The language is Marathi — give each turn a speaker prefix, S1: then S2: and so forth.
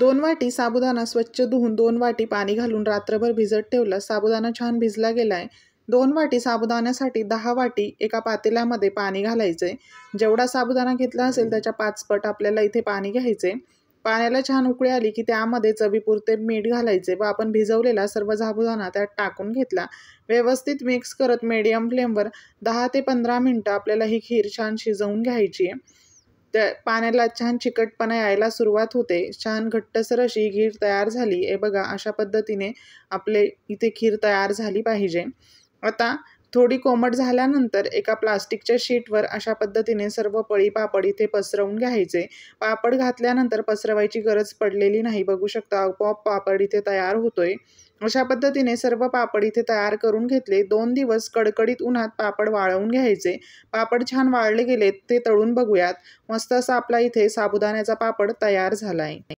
S1: दोन वाटी साबुदाणा स्वच्छ धुवून दोन वाटी पाणी घालून रात्रभर भिजत ठेवलं साबुदाणा छान भिजला गेला आहे दोन वाटी साबुदाण्यासाठी दहा वाटी एका पातेल्यामध्ये पाणी घालायचं आहे जेवढा साबुदाणा घेतला असेल त्याच्या पाचपट आपल्याला इथे पाणी घ्यायचे पाण्याला छान उकळी आली की त्यामध्ये चवीपुरते मीठ घालायचे व आपण भिजवलेला सर्व साबुदाणा त्यात टाकून घेतला व्यवस्थित मिक्स करत मीडियम फ्लेमवर दहा ते पंधरा मिनटं आपल्याला ही खीर छान शिजवून घ्यायची आहे त्या पाण्याला छान चिकटपणा यायला सुरुवात होते छान घट्टसर अशी खीर तयार झाली हे बघा अशा पद्धतीने आपले इथे खीर तयार झाली पाहिजे आता थोडी कोमट झाल्यानंतर एका प्लास्टिकच्या शीटवर अशा पद्धतीने सर्व पळी पापड इथे पसरवून घ्यायचे पापड घातल्यानंतर पसरवायची गरज पडलेली नाही बघू शकता आपोआप पापड इथे तयार होतोय अशा पद्धतीने सर्व पापड इथे तयार करून घेतले दोन दिवस कडकडीत उन्हात पापड वाळवून घ्यायचे पापड छान वाळले गेले ते तळून बघूयात मस्त असा आपला इथे साबुदाण्याचा पापड तयार झालाय